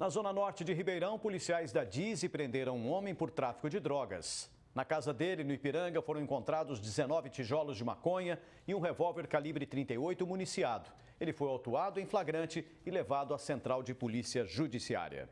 Na zona norte de Ribeirão, policiais da DISE prenderam um homem por tráfico de drogas. Na casa dele, no Ipiranga, foram encontrados 19 tijolos de maconha e um revólver calibre 38 municiado. Ele foi autuado em flagrante e levado à Central de Polícia Judiciária.